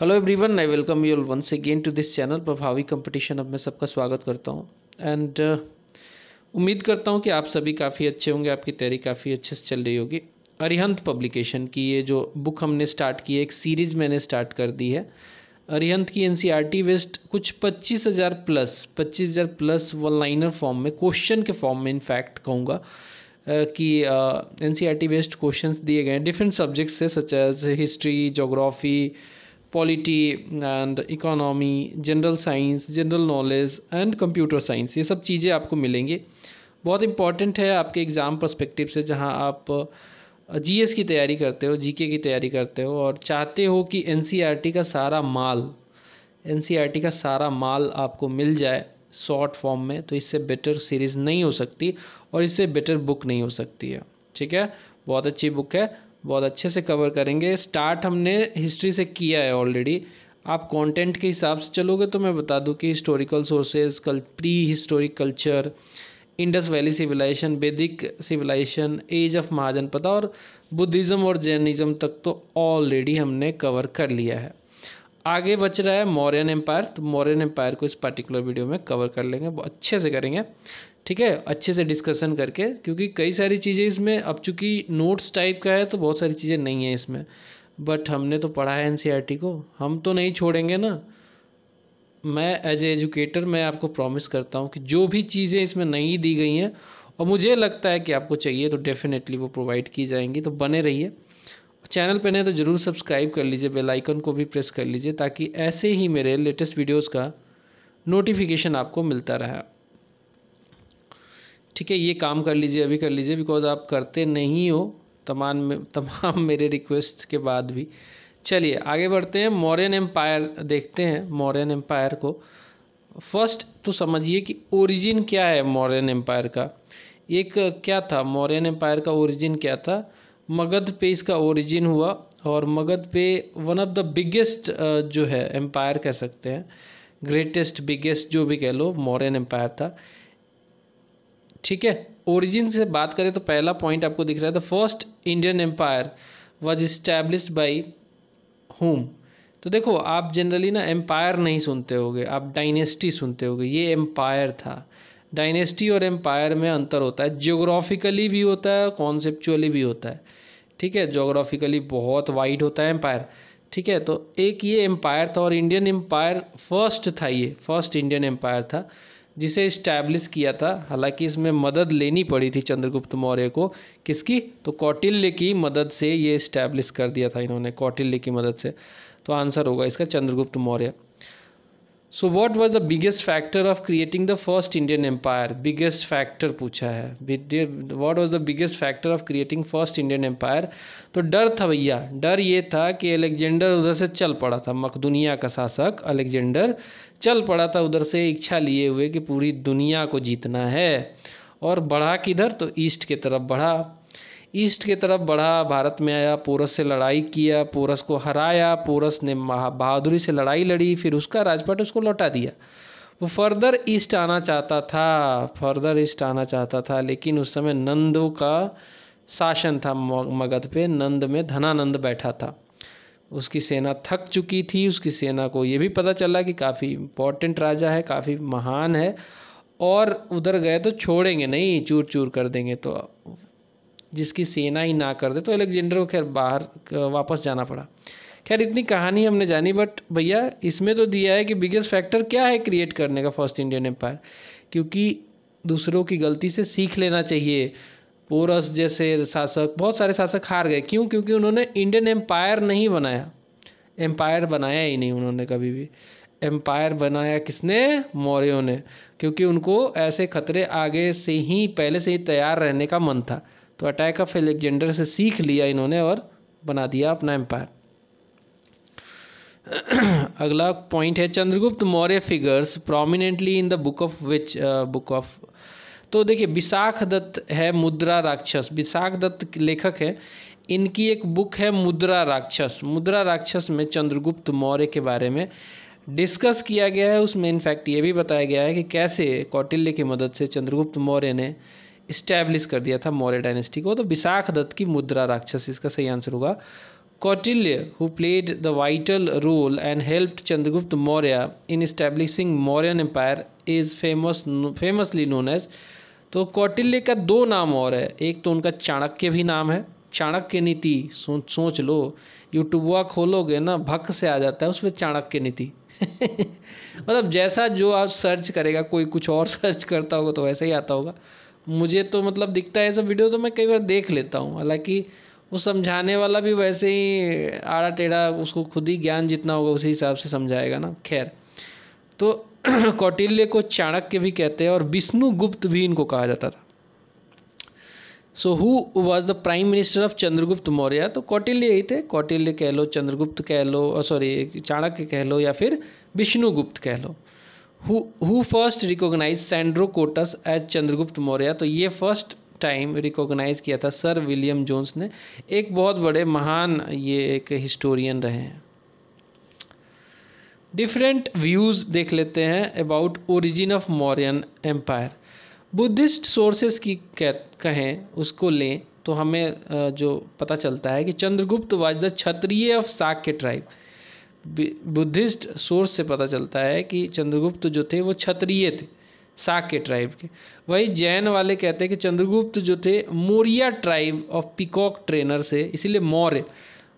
Hello everyone I welcome you once again to this channel Prabhavi competition अब मैं सबका स्वागत करता हूँ एंड uh, उम्मीद करता हूँ कि आप सभी काफ़ी अच्छे होंगे आपकी तैयारी काफ़ी अच्छे से चल रही होगी अरिहंत पब्लिकेशन की ये जो बुक हमने स्टार्ट की है एक सीरीज़ मैंने स्टार्ट कर दी है अरिहंत की एन वेस्ट e कुछ पच्चीस हज़ार प्लस पच्चीस हज़ार प्लस वन लाइनर फॉर्म में क्वेश्चन के फॉर्म में इनफैक्ट कहूँगा uh, कि N C R T based question दिए गए हैं डिफरेंट सब्जेक्ट्स से such as history geography polity and economy general science general knowledge and computer science ये सब चीज़ें आपको मिलेंगी बहुत इंपॉर्टेंट है आपके एग्ज़ाम परस्पेक्टिव से जहाँ आप जीएस की तैयारी करते हो जीके की तैयारी करते हो और चाहते हो कि एनसीईआरटी e का सारा माल एनसीईआरटी e का सारा माल आपको मिल जाए शॉर्ट फॉर्म में तो इससे बेटर सीरीज़ नहीं हो सकती और इससे बेटर बुक नहीं हो सकती है ठीक है बहुत अच्छी बुक है बहुत अच्छे से कवर करेंगे स्टार्ट हमने हिस्ट्री से किया है ऑलरेडी आप कंटेंट के हिसाब से चलोगे तो मैं बता दूं कि हिस्टोरिकल सोर्सेज कल prehistoric culture Indus valley civilization Vedic civilization age of Mahajanapada और बुद्धिज़्म और जैनिज़्म तक तो ऑलरेडी हमने कवर कर लिया है आगे बच रहा है मौर्यन एम्पायर तो मौर्यन एम्पायर को इस पर्टिकुलर वीडियो में कवर कर लेंगे अच्छे से करेंगे ठीक है अच्छे से डिस्कशन करके क्योंकि कई सारी चीज़ें इसमें अब चूँकि नोट्स टाइप का है तो बहुत सारी चीज़ें नहीं है इसमें बट हमने तो पढ़ा है एन e को हम तो नहीं छोड़ेंगे ना मैं एज ए एजुकेटर मैं आपको प्रॉमिस करता हूँ कि जो भी चीज़ें इसमें नहीं दी गई हैं और मुझे लगता है कि आपको चाहिए तो डेफिनेटली वो प्रोवाइड की जाएंगी तो बने रहिए चैनल पर नहीं तो ज़रूर सब्सक्राइब कर लीजिए बेल आइकन को भी प्रेस कर लीजिए ताकि ऐसे ही मेरे लेटेस्ट वीडियोस का नोटिफिकेशन आपको मिलता रहे ठीक है ये काम कर लीजिए अभी कर लीजिए बिकॉज आप करते नहीं हो तमाम में तमाम मेरे रिक्वेस्ट के बाद भी चलिए आगे बढ़ते हैं मॉरन एम्पायर देखते हैं मॉरन एम्पायर को फर्स्ट तो समझिए कि ओरिजिन क्या है मॉरन एम्पायर का एक क्या था मॉरन एम्पायर का ओरिजिन क्या था मगध पे इसका ओरिजिन हुआ और मगध पे वन ऑफ द बिगेस्ट जो है एम्पायर कह सकते हैं ग्रेटेस्ट बिगेस्ट जो भी कह लो मॉरन एम्पायर था ठीक है ओरिजिन से बात करें तो पहला पॉइंट आपको दिख रहा है the first Indian empire was establish by whom तो देखो आप जनरली ना एम्पायर नहीं सुनते होगे आप डाइनेस्टी सुनते होगे ये एम्पायर था डाइनेस्टी और एम्पायर में अंतर होता है जियोग्राफिकली भी होता है कॉन्सेपचुअली भी होता है ठीक है जोग्राफिकली बहुत वाइड होता है एम्पायर ठीक है तो एक ये एम्पायर था और इंडियन एम्पायर फर्स्ट था ये फर्स्ट इंडियन एम्पायर था जिसे इस्टेब्लिश किया था हालांकि इसमें मदद लेनी पड़ी थी चंद्रगुप्त मौर्य को किसकी तो कौटिल्य की मदद से ये इस्टेब्लिश कर दिया था इन्होंने कौटिल्य की मदद से तो आंसर होगा इसका Chandragupta Maurya so what was the biggest factor of creating the first Indian empire biggest factor पूछा है what was the biggest factor of creating first Indian empire तो डर था भैया डर ये था कि अलेक्जेंडर उधर से चल पड़ा था मकदुनिया का शासक अलेक्जेंडर चल पड़ा था उधर से इच्छा लिए हुए कि पूरी दुनिया को जीतना है और बढ़ा किधर तो ईस्ट के तरफ बढ़ा ईस्ट की तरफ बढ़ा भारत में आया पोरस से लड़ाई किया पोरस को हराया पोरस ने बहादुरी से लड़ाई लड़ी फिर उसका राजपाट उसको लौटा दिया वो फर्दर ईस्ट आना चाहता था फर्दर ईस्ट आना चाहता था लेकिन उस समय नंदों का शासन था मगध पे नंद में धनानंद बैठा था उसकी सेना थक चुकी थी उसकी सेना को ये भी पता चला कि काफ़ी इम्पोर्टेंट राजा है काफ़ी महान है और उधर गए तो छोड़ेंगे नहीं चूर चूर कर देंगे तो जिसकी सेना ही ना कर दे तो अलेक्जेंडर को खैर बाहर वापस जाना पड़ा खैर इतनी कहानी हमने जानी बट भैया इसमें तो दिया है कि बिगेस्ट फैक्टर क्या है क्रिएट करने का फर्स्ट इंडियन एम्पायर क्योंकि दूसरों की गलती से सीख लेना चाहिए पोरस जैसे शासक बहुत सारे शासक हार गए क्यों क्योंकि उन्होंने इंडियन एम्पायर नहीं बनाया एम्पायर बनाया ही नहीं उन्होंने कभी भी एम्पायर बनाया किसने मौर्यों ने क्योंकि उनको ऐसे खतरे आगे से ही पहले से ही तैयार रहने का मन था तो अटैक ऑफ एलेक्जेंडर से सीख लिया इन्होंने और बना दिया अपना एम्पायर अगला पॉइंट है Chandragupta Maurya figures prominently in the book of which book of तो देखिए विशाख दत्त है मुद्रा राक्षस विशाख दत्त लेखक है इनकी एक बुक है मुद्रा राक्षस मुद्रा राक्षस में चंद्रगुप्त मौर्य के बारे में डिस्कस किया गया है उसमें इनफैक्ट ये भी बताया गया है कि कैसे कौटिल्य की मदद से चंद्रगुप्त मौर्य ने इस्टेब्लिश कर दिया था मौर्य डायनेस्टी को तो विशाख दत्त की मुद्रा राक्षस इसका सही आंसर होगा Kautilya who played the vital role and helped Chandragupta Maurya in establishing Mauryan empire is famous famously known as तो कौटिल्य का दो नाम और है एक तो उनका चाणक्य भी नाम है चाणक्य नीति सोच सोच लो यूट्यूबा खोलोगे ना भक से आ जाता है उसमें चाणक्य नीति मतलब जैसा जो आप सर्च करेगा कोई कुछ और सर्च करता होगा तो वैसा ही आता होगा मुझे तो मतलब दिखता है सब वीडियो तो मैं कई बार देख लेता हूँ हालांकि वो समझाने वाला भी वैसे ही आड़ा टेढ़ा उसको खुद ही ज्ञान जितना होगा उसी हिसाब से समझाएगा ना खैर तो कौटिल्य को चाणक्य भी कहते हैं और विष्णुगुप्त भी इनको कहा जाता था so who was the prime minister of Chandragupta Maurya तो कौटिल्य ही थे कौटिल्य कह लो चंद्रगुप्त कह लो सॉरी चाणक्य कह लो या फिर विष्णुगुप्त कह लो who first recognize Sandrocottus as Chandragupta Maurya तो ये फर्स्ट टाइम रिकॉग्नाइज किया था सर विलियम जोन्स ने एक बहुत बड़े महान ये एक हिस्टोरियन रहे हैं डिफरेंट व्यूज़ देख लेते हैं about origin of Mauryan empire Buddhist sources की कहें उसको लें तो हमें जो पता चलता है कि Chandragupta was the Kshatriya of Shakya tribe Buddhist source से पता चलता है कि चंद्रगुप्त जो थे वो क्षत्रिय थे साक्य ट्राइब के वही जैन वाले कहते हैं कि चंद्रगुप्त जो थे Moriya tribe of peacock trainer से इसीलिए मौर्य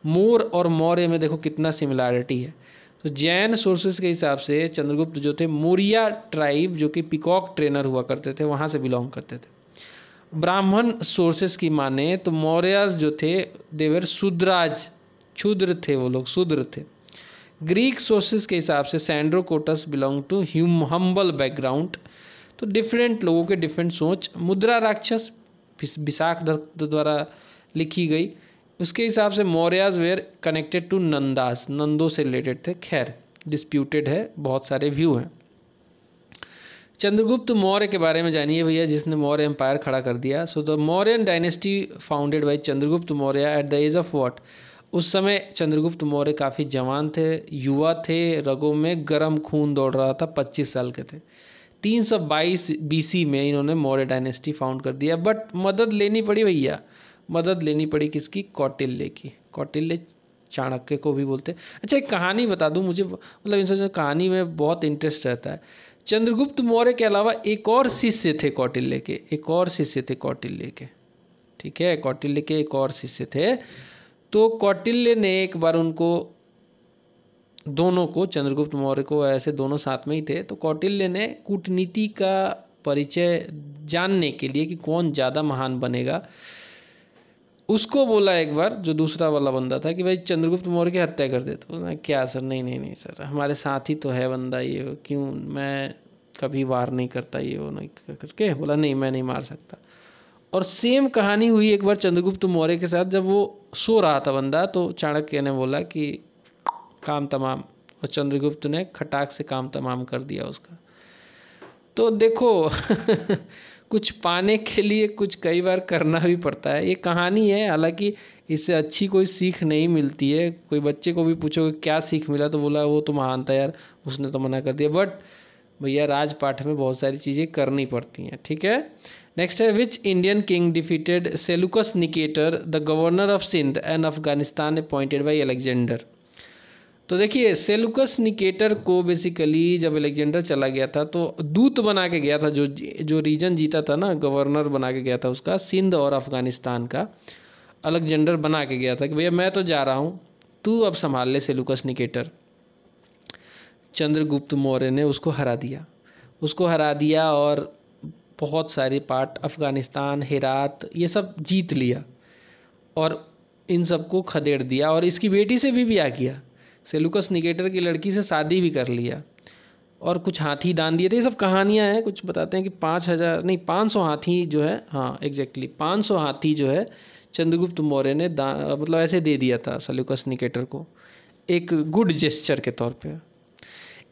मोर और मौर्य में देखो कितना सिमिलारिटी है तो जैन सोर्सेज के हिसाब से चंद्रगुप्त जो थे मोरिया ट्राइब जो कि पिकॉक ट्रेनर हुआ करते थे वहाँ से बिलोंग करते थे ब्राह्मण सोर्सेस की माने तो मौर्याज जो थे देवर सुद्राज क्षुद्र थे वो लोग शूद्र थे ग्रीक सोर्सेज के हिसाब से Sandrocottus belong to hume humble background तो डिफरेंट लोगों के डिफरेंट सोच मुद्रा राक्षस विशाख दत्त द्वारा लिखी गई उसके हिसाब से Mauryas were connected to Nandas नंदों से रिलेटेड थे खैर डिस्प्यूटेड है बहुत सारे व्यू हैं चंद्रगुप्त मौर्य के बारे में जानिए भैया जिसने मौर्य एम्पायर खड़ा कर दिया so the Mauryan dynasty founded by Chandragupta Maurya at the age of what उस समय चंद्रगुप्त मौर्य काफ़ी जवान थे युवा थे रगों में गर्म खून दौड़ रहा था 25 साल के थे 322 बीसी में इन्होंने मौर्य डायनेस्टी फाउंड कर दिया बट मदद लेनी पड़ी भैया मदद लेनी पड़ी किसकी कौटिल्य की कौटिल्य चाणक्य को भी बोलते हैं अच्छा एक कहानी बता दूँ मुझे मतलब इन सब कहानी में बहुत इंटरेस्ट रहता है चंद्रगुप्त मौर्य के अलावा एक और शिष्य थे कौटिल्य के एक और शिष्य थे कौटिल्य के ठीक है कौटिल्य के एक और शिष्य थे तो कौटिल्य ने एक बार उनको दोनों को चंद्रगुप्त मौर्य को ऐसे दोनों साथ में ही थे तो कौटिल्य ने कूटनीति का परिचय जानने के लिए कि कौन ज़्यादा महान बनेगा उसको बोला एक बार जो दूसरा वाला बंदा था कि भाई चंद्रगुप्त मौर्य की हत्या कर दे तो उसने क्या सर नहीं नहीं नहीं सर हमारे साथ ही तो है बंदा ये क्यों मैं कभी वार नहीं करता ये वो नहीं करके बोला नहीं मैं नहीं मार सकता और सेम कहानी हुई एक बार चंद्रगुप्त मौर्य के साथ जब वो सो रहा था बंदा तो चाणक्य ने बोला कि काम तमाम और चंद्रगुप्त ने खटाक से काम तमाम कर दिया उसका तो देखो कुछ पाने के लिए कुछ कई बार करना भी पड़ता है ये कहानी है हालांकि इससे अच्छी कोई सीख नहीं मिलती है कोई बच्चे को भी कि क्या सीख मिला तो बोला वो तो महान था यार उसने तो मना कर दिया बट भैया राजपाठ में बहुत सारी चीज़ें करनी पड़ती हैं ठीक है नेक्स्ट है which Indian king defeated Seleucus Nicator the governor of Sindh and Afghanistan appointed by Alexander तो देखिए सेलुकस निकेटर को बेसिकली जब अलेक्जेंडर चला गया था तो दूत बना के गया था जो जो रीजन जीता था ना गवर्नर बना के गया था उसका सिंध और अफगानिस्तान का अलेक्जेंडर बना के गया था कि भैया मैं तो जा रहा हूँ तू अब संभाल ले सेलुकस निकेटर चंद्रगुप्त मौर्य ने उसको हरा दिया उसको हरा दिया और बहुत सारे पार्ट अफ़गानिस्तान हेरात ये सब जीत लिया और इन सबको खदेड़ दिया और इसकी बेटी से भी ब्याह किया सेलुकस निकेटर की लड़की से शादी भी कर लिया और कुछ हाथी दान दिए थे ये सब कहानियाँ हैं कुछ बताते हैं कि पाँच हज़ार नहीं पाँच सौ हाथी जो है हाँ एग्जैक्टली पाँच सौ हाथी जो है चंद्रगुप्त मौर्य ने दान मतलब ऐसे दे दिया था सेलुकस निकेटर को एक गुड जेस्चर के तौर पर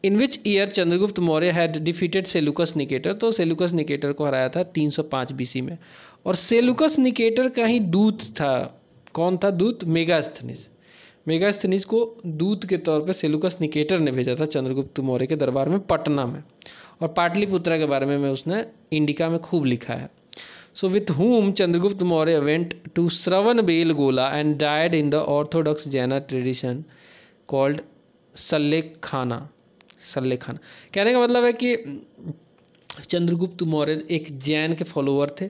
in which year Chandragupta Maurya had defeated Seleucus Nicator तो सेलुकस निकेटर को हराया था 305 सी में और सेलुकस निकेटर का ही दूत था कौन था दूत मेगास्थनिस मेगास्थनिस को दूत के तौर पर सेलुकस निकेटर ने भेजा था चंद्रगुप्त मौर्य के दरबार में पटना में और पाटलिपुत्रा के बारे में, में उसने इंडिका में खूब लिखा है so with whom Chandragupta Maurya went to Shravana Gola and died in the orthodox Jaina tradition called Sallekhana संलेखन कहने का मतलब है कि चंद्रगुप्त मौर्य एक जैन के फॉलोअर थे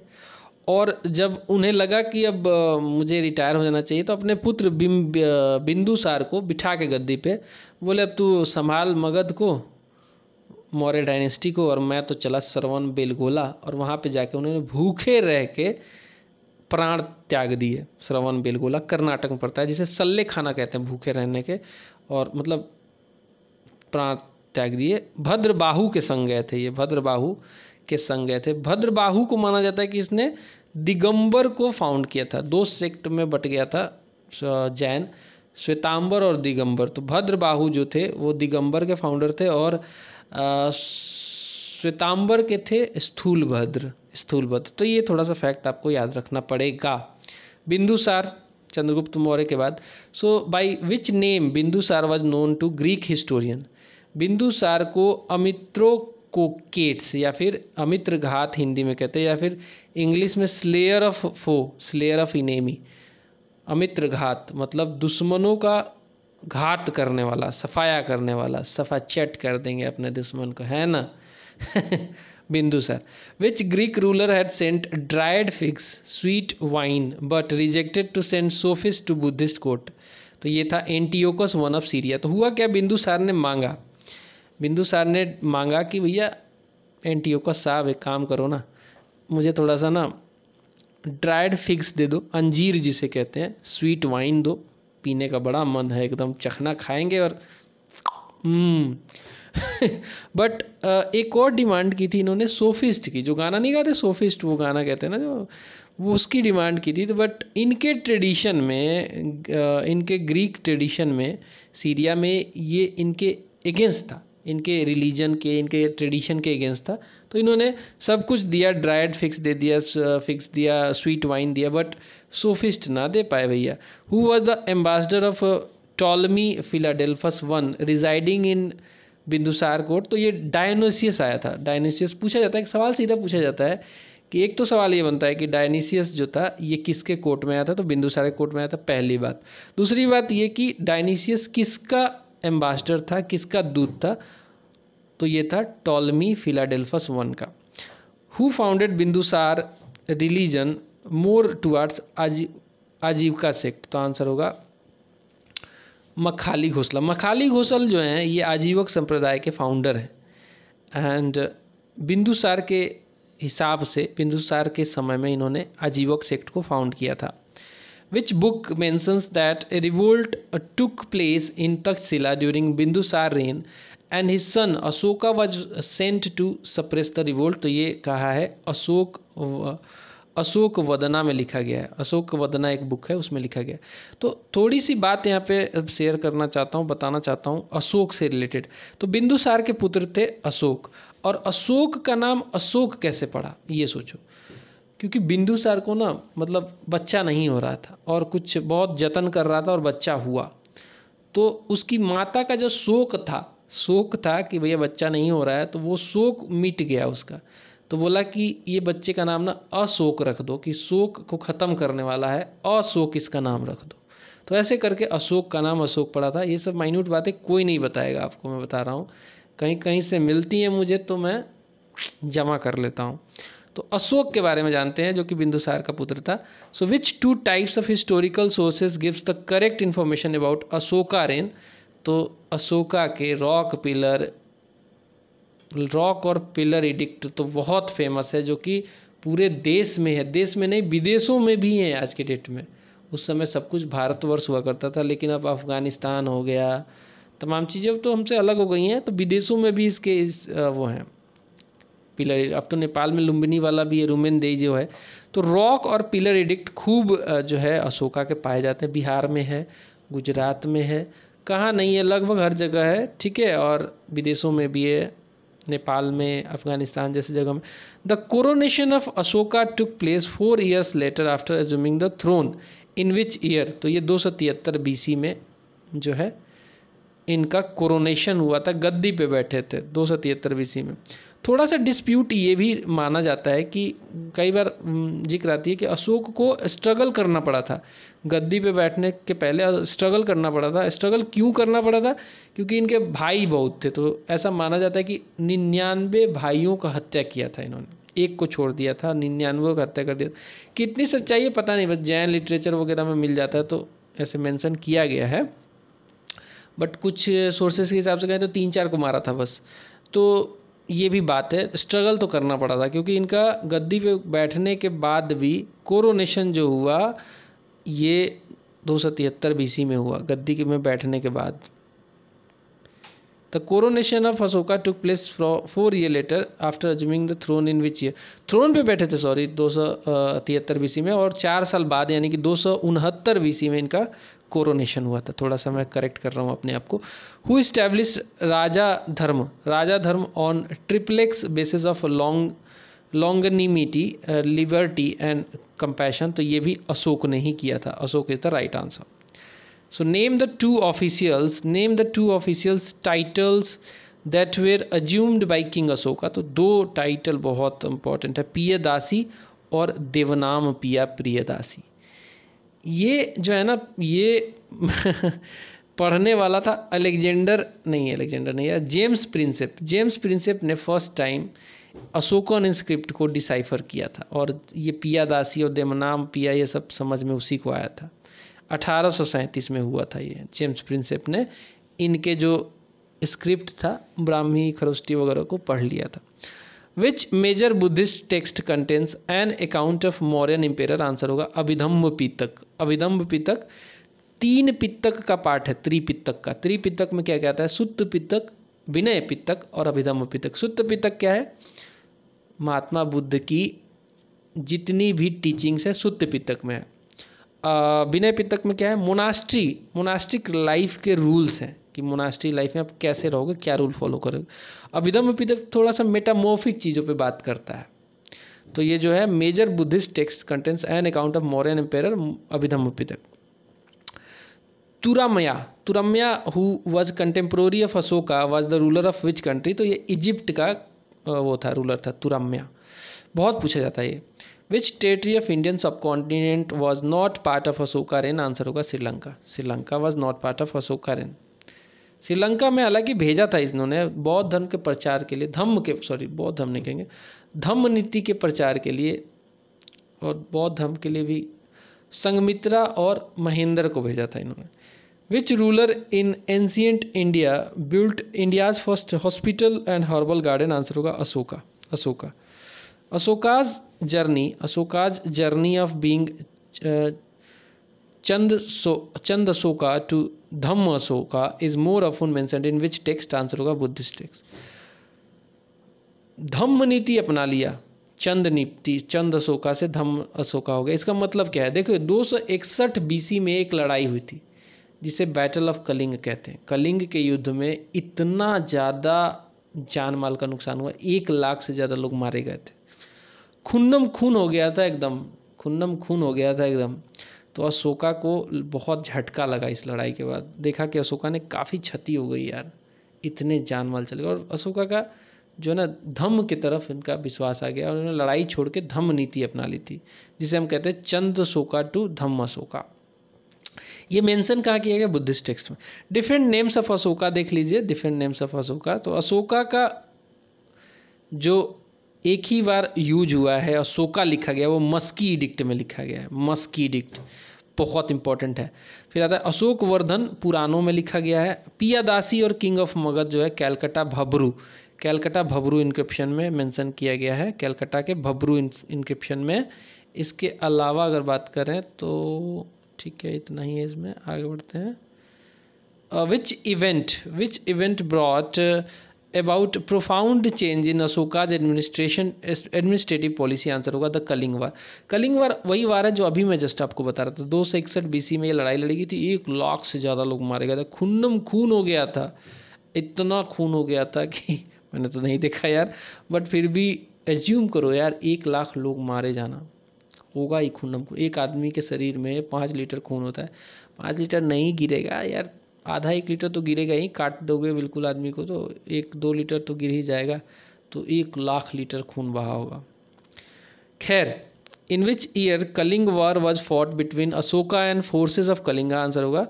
और जब उन्हें लगा कि अब मुझे रिटायर हो जाना चाहिए तो अपने पुत्र बिंदुसार को बिठा के गद्दी पे बोले अब तू संभाल मगध को मौर्य डायनेस्टी को और मैं तो चला सरवन बेलगोला और वहाँ पे जाके उन्होंने भूखे रह के प्राण त्याग दिए श्रवण बेलगोला कर्नाटक में पड़ता है जिसे सल्ले खाना कहते हैं भूखे रहने के और मतलब प्राण त्याग दिए बाहू के संग गए थे ये भद्रबाहु के संग गए थे भद्रबाहू को माना जाता है कि इसने दिगंबर को फाउंड किया था दो सेक्ट में बट गया था जैन श्वेतांबर और दिगंबर तो बाहू जो थे वो दिगंबर के फाउंडर थे और श्वेतांबर के थे स्थूलभद्र स्थूलभद्र तो ये थोड़ा सा फैक्ट आपको याद रखना पड़ेगा बिंदुसार चंद्रगुप्त मौर्य के बाद so by which name Bindusara was known to Greek historian Bindusara को अमित्रो को केट्स या फिर अमित्र घात हिंदी में कहते हैं या फिर इंग्लिश में slayer of foe slayer of enemy Amitraghata मतलब दुश्मनों का घात करने वाला सफाया करने वाला सफा चट कर देंगे अपने दुश्मन को है ना sir which Greek ruler had sent dried figs sweet wine but rejected to sent sophist to Buddhist court तो ये था एंटीओकस वन ऑफ सीरिया तो हुआ क्या बिंदु सर ने मांगा बिंदुसार ने मांगा कि भैया एन का साहब एक काम करो ना मुझे थोड़ा सा ना ड्राइड फिग्स दे दो अंजीर जिसे कहते हैं स्वीट वाइन दो पीने का बड़ा मन है एकदम चखना खाएंगे और बट हम्म। एक और डिमांड की थी इन्होंने सोफिस्ट की जो गाना नहीं गाते सोफिस्ट वो गाना कहते हैं ना जो वो उसकी डिमांड की थी तो बट इनके ट्रेडिशन में इनके ग्रीक ट्रेडिशन में सीरिया में ये इनके अगेंस्ट था इनके रिलीजन के इनके ट्रेडिशन के अगेंस्ट था तो इन्होंने सब कुछ दिया ड्राइड फिक्स दे दिया फिक्स दिया स्वीट वाइन दिया बट सोफिस्ट ना दे पाए भैया who was the ambassador of Ptolemy Philadelphus one residing in Bindusara court तो ये डायनोसियस आया था डायनोसियस पूछा जाता है एक सवाल सीधा पूछा जाता है कि एक तो सवाल ये बनता है कि डायनीसियस जो था ये किसके कोर्ट में आया था तो बिंदुसार कोर्ट में आया था पहली बात दूसरी बात ये कि डायनीसियस किसका एम्बासडर था किसका दूत था तो ये था टॉलमी फिलाडेल्फस वन का who founded Bindusara religion more towards Ajiva Ajivika sect तो आंसर होगा मखाली घोसला मखाली घोसल जो हैं ये आजीवक संप्रदाय के फाउंडर हैं एंड बिंदुसार के हिसाब से बिंदुसार के समय में इन्होंने आजीवक सेक्ट को फाउंड किया था Which book mentions that a revolt uh, took place in Takshila during Bindusar reign and his son Ashoka was sent to suppress the revolt तो ये कहा है अशोक अशोक वदना में लिखा गया है अशोक वदना एक बुक है उसमें लिखा गया तो थोड़ी सी बात यहाँ पे शेयर करना चाहता हूँ बताना चाहता हूँ अशोक से रिलेटेड तो बिंदुसार के पुत्र थे अशोक और अशोक का नाम अशोक कैसे पड़ा ये सोचो क्योंकि बिंदु सर को ना मतलब बच्चा नहीं हो रहा था और कुछ बहुत जतन कर रहा था और बच्चा हुआ तो उसकी माता का जो शोक था शोक था कि भैया बच्चा नहीं हो रहा है तो वो शोक मिट गया उसका तो बोला कि ये बच्चे का नाम ना अशोक रख दो कि शोक को ख़त्म करने वाला है अशोक इसका नाम रख दो तो ऐसे करके अशोक का नाम अशोक पड़ा था ये सब माइन्यूट बातें कोई नहीं बताएगा आपको मैं बता रहा हूँ कहीं कहीं से मिलती है मुझे तो मैं जमा कर लेता हूँ तो अशोक के बारे में जानते हैं जो कि बिंदुसार का पुत्र था so which two types of historical sources gives the correct information about Ashoka reign तो अशोका के रॉक पिलर रॉक और पिलर इडिक्ट तो बहुत फेमस है जो कि पूरे देश में है देश में नहीं विदेशों में भी हैं आज के डेट में उस समय सब कुछ भारतवर्ष हुआ करता था लेकिन अब अफ़गानिस्तान हो गया तमाम चीज़ें तो हमसे अलग हो गई हैं तो विदेशों में भी इसके इस वो हैं पिलर अब तो नेपाल में लुम्बिनी वाला भी है रुमेन देई जो है तो रॉक और पिलर एडिक्ट खूब जो है अशोका के पाए जाते हैं बिहार में है गुजरात में है कहाँ नहीं है लगभग हर जगह है ठीक है और विदेशों में भी है नेपाल में अफगानिस्तान जैसी जगह में the coronation of Ashoka took place four years later after assuming the throne in which year तो ये दो सौ तिहत्तर सी में जो है इनका कोरोनेशन हुआ था गद्दी पे बैठे थे दो सौ तिहत्तर सी में थोड़ा सा डिस्प्यूट ये भी माना जाता है कि कई बार जिक्र आती है कि अशोक को स्ट्रगल करना पड़ा था गद्दी पे बैठने के पहले स्ट्रगल करना पड़ा था स्ट्रगल क्यों करना पड़ा था क्योंकि इनके भाई बहुत थे तो ऐसा माना जाता है कि निन्यानवे भाइयों का हत्या किया था इन्होंने एक को छोड़ दिया था निन्यानवे का हत्या कर दिया था कितनी सच्चाई है पता नहीं बस जैन लिटरेचर वगैरह में मिल जाता है तो ऐसे मेंशन किया गया है बट कुछ सोर्सेज के हिसाब से कहें तो तीन चार को मारा था बस तो ये भी बात है स्ट्रगल तो करना पड़ा था क्योंकि इनका गद्दी पे बैठने के बाद भी कोरोनेशन जो हुआ ये दो सौ तिहत्तर बीसी में हुआ गद्दी के में बैठने के बाद the coronation of Ashoka took place fro four year later after assuming the throne in which year throne पे बैठे थे सॉरी दो सौ तिहत्तर बीसी में और चार साल बाद यानी कि दो सौ उनहत्तर बीसी में इनका कोरोनेशन हुआ था थोड़ा सा मैं करेक्ट कर रहा हूँ अपने आप को हु इस्टेब्लिश राजा धर्म राजा धर्म on triplex basis of long longanimity liberty and compassion तो ये भी अशोक ने ही किया था Ashok is the right answer so name the two officials name the two officials titles that were assumed by king Ashoka तो दो टाइटल बहुत इंपॉर्टेंट है पिय दासी और देवनाम पिया प्रियदासी ये जो है ना ये पढ़ने वाला था अलेक्जेंडर नहीं अलेक्जेंडर नहीं यार जेम्स प्रिंसेप जेम्स प्रिंसेप ने फर्स्ट टाइम अशोकन इंस्क्रिप्ट को डिसाइफर किया था और ये पिया दासी और देमनाम पिया ये सब समझ में उसी को आया था अठारह में हुआ था ये जेम्स प्रिंसेप ने इनके जो स्क्रिप्ट था ब्राह्मी खरोष्टी वगैरह को पढ़ लिया था which major Buddhist text contents an account of Mauryan empire answer होगा अभिधम्ब पितक अभिधम्ब पितक तीन पित्तक का पाठ है त्रिपित्तक का त्रिपित्तक में क्या कहता है सुत्त पित्तक विनय पित्तक और अभिधम्ब पित्तक सुत्त पित्तक क्या है महात्मा बुद्ध की जितनी भी टीचिंग्स है सुत्त पित्तक में है विनय पित्तक में क्या है मोनास्ट्री मोनास्ट्रिक लाइफ के रूल्स हैं कि मोनास्ट्री लाइफ में आप कैसे रहोगे क्या रूल फॉलो करोगे अभिधम अभिधम थोड़ा सा मेटामोफिक चीज़ों पर बात करता है तो ये जो है major Buddhist text contents an account of Mauryan empire Abhidhamma अभिधक Turamaya Turamaya who was contemporary of Ashoka was the ruler of which country तो ये इजिप्ट का वो था रूलर था तुरम्या बहुत पूछा जाता है ये which territory of Indian subcontinent was not part of Ashoka reign answer होगा Sri Lanka Sri Lanka was not part of Ashoka reign Sri Lanka में हालांकि भेजा था इन्होंने बौद्ध धर्म के प्रचार के लिए धम्म के सॉरी बौद्ध धर्म नहीं कहेंगे धम्म नीति के प्रचार के लिए और बौद्ध धर्म के लिए भी संगमित्रा और महेंद्र को भेजा था इन्होंने which ruler in ancient India built India's first hospital and herbal garden answer होगा Ashoka Ashoka Ashoka's journey Ashoka's journey of being Chand so Chandasoka to Dhammasoka is more often mentioned in which text answer होगा बुद्धिस्ट टेक्स्ट धम्म नीति अपना लिया चंद नीति चंद अशोका से धम्म अशोका हो गया इसका मतलब क्या है देखो दो सौ इकसठ बीसी में एक लड़ाई हुई थी जिसे बैटल ऑफ कलिंग कहते हैं कलिंग के युद्ध में इतना ज़्यादा जान माल का नुकसान हुआ एक लाख से ज़्यादा लोग मारे गए थे खुन्नम खून हो गया था एकदम खुन्नम खून हो गया था एकदम तो अशोका को बहुत झटका लगा इस लड़ाई के बाद देखा कि अशोका ने काफ़ी क्षति हो गई यार इतने जान माल चले गए और अशोका का जो है ना धम्म की तरफ इनका विश्वास आ गया और उन्होंने लड़ाई छोड़ के धम्म नीति अपना ली थी जिसे हम कहते हैं चंद्र शोका टू धम्म अशोका ये मेंशन कहाँ किया गया बुद्धिस्ट टेक्स्ट में डिफरेंट नेम्स ऑफ अशोका देख लीजिए डिफरेंट नेम्स ऑफ अशोका तो अशोका का जो एक ही बार यूज हुआ है और सोका लिखा गया वो मस्की डिक्ट में लिखा गया है मस्की डिक्ट बहुत इंपॉर्टेंट है फिर आता है अशोक वर्धन पुरानों में लिखा गया है पियादासी और किंग ऑफ मगध जो है कैलकटा भबरू कैलकटा भबरू इंक्रिप्शन में मेंशन किया गया है कैलकटा के भबरू इंक्रिप्शन में इसके अलावा अगर बात करें तो ठीक है इतना ही है इसमें आगे बढ़ते हैं which event which event brought about profound change in Ashoka's administration administrative policy answer होगा the Kalinga war Kalinga war वही वार है जो अभी मैं जस्ट आपको बता रहा था दो सौ इकसठ सी में ये लड़ाई लड़ी गई थी एक लाख से ज़्यादा लोग मारे गए थे खुनम खून हो गया था इतना खून हो गया था कि मैंने तो नहीं देखा यार बट फिर भी एज्यूम करो यार एक लाख लोग मारे जाना होगा ही खून को एक आदमी के शरीर में पाँच लीटर खून होता है पाँच लीटर नहीं गिरेगा यार आधा एक लीटर तो गिरेगा ही काट दोगे बिल्कुल आदमी को तो एक दो लीटर तो गिर ही जाएगा तो एक लाख लीटर खून बहा होगा खैर in which year Kalinga war was fought between Ashoka and forces of Kalinga answer होगा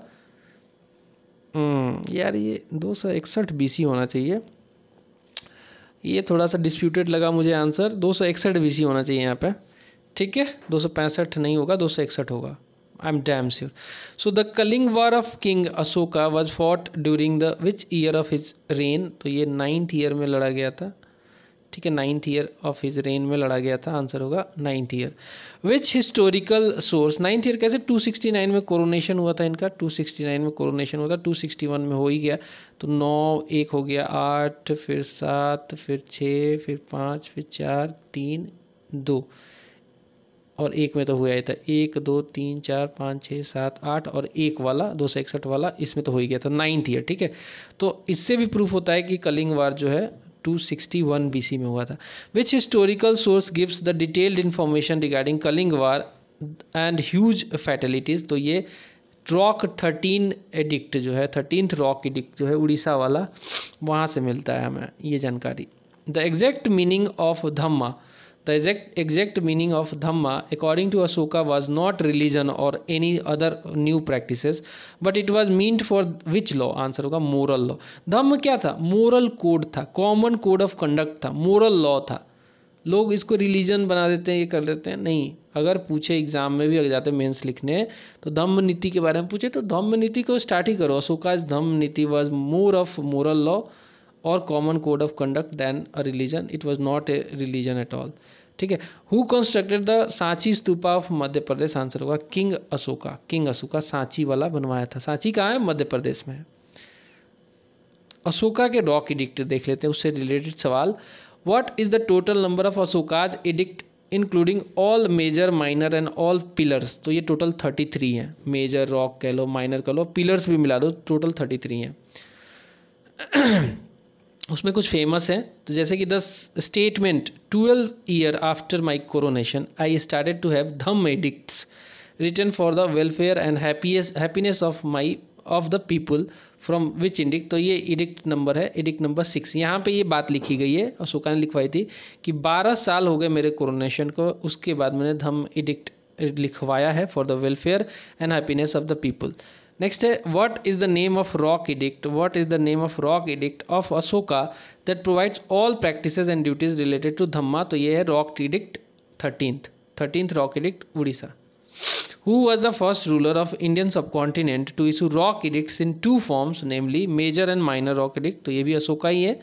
hmm, यार ये दो सौ इकसठ बी सी होना चाहिए ये थोड़ा सा डिस्प्यूटेड लगा मुझे आंसर दो सौ इकसठ बी सी होना चाहिए यहाँ पे ठीक है दो सौ पैंसठ नहीं होगा दो सौ इकसठ होगा I am damn sure so the Kalinga war of king Ashoka was fought during the which year of his reign तो ये नाइन्थ ईयर में लड़ा गया था ठीक है ninth year of his reign में लड़ा गया था आंसर होगा ninth year which historical source ninth year कैसे 269 में कोरोनेशन हुआ था इनका 269 में कोरोनेशन हुआ था 261 में हो ही गया तो नौ एक हो गया आठ फिर सात फिर छः फिर पाँच फिर चार तीन दो और एक में तो हो गया था एक दो तीन चार पाँच छः सात आठ और एक वाला दो सौ इकसठ वाला इसमें तो हो ही गया था नाइन्थ ईयर ठीक है तो इससे भी प्रूफ होता है कि कलिंग वार जो है 261 बीसी में हुआ था which historical source gives the detailed information regarding Kalinga war and huge fatalities तो ये रॉक थर्टीन एडिक्ट जो है थर्टीनथ रॉक एडिक्ट जो है उड़ीसा वाला वहाँ से मिलता है हमें ये जानकारी the exact meaning of Dhamma the exact exact meaning of Dhamma according to Ashoka was not religion और any other new practice but it was meant for which law answer होगा मोरल लॉ धम्म क्या था मोरल कोड था कॉमन कोड ऑफ कंडक्ट था moral law था लोग इसको religion बना देते हैं ये कर देते हैं नहीं अगर पूछे एग्जाम में भी अगर जाते हैं मेन्स लिखने तो धम्म नीति के बारे में पूछे तो धम्म नीति को स्टार्ट ही करो Ashoka Dhamma Niti was more of moral law और common code of conduct than a religion it was not a religion at all ठीक है who constructed the Sanchi stupa of Madhya Pradesh answer होगा किंग अशोका किंग अशोका सांची वाला बनवाया था सांची कहाँ है मध्य प्रदेश में अशोका के रॉक इडिक्ट देख लेते हैं उससे रिलेटेड सवाल what is the total number of Ashoka's edict including all major minor and all pillars तो ये टोटल थर्टी थ्री हैं मेजर रॉक कह लो माइनर कह लो पिलर्स भी मिला दो टोटल थर्टी थ्री हैं उसमें कुछ फेमस हैं तो जैसे कि the statement twelve year after my coronation I started to have Dhamma edicts written for the welfare and happies happiness of my of the people from which edict तो ये edict number है इडिक्ट नंबर सिक्स यहाँ पे ये बात लिखी गई है अशोका ने लिखवाई थी कि बारह साल हो गए मेरे कोरोनेशन को उसके बाद मैंने धम इडिक्ट लिखवाया है for the welfare and happiness of the people next है what is the name of rock edict what is the name of rock edict of Ashoka that provides all practice and duties related to Dhamma तो ये है rock edict thirteenth thirteenth rock edict Orissa was the first ruler of Indian subcontinent to issue rock edict in two forms namely major and minor rock edict तो ये भी अशोका ही है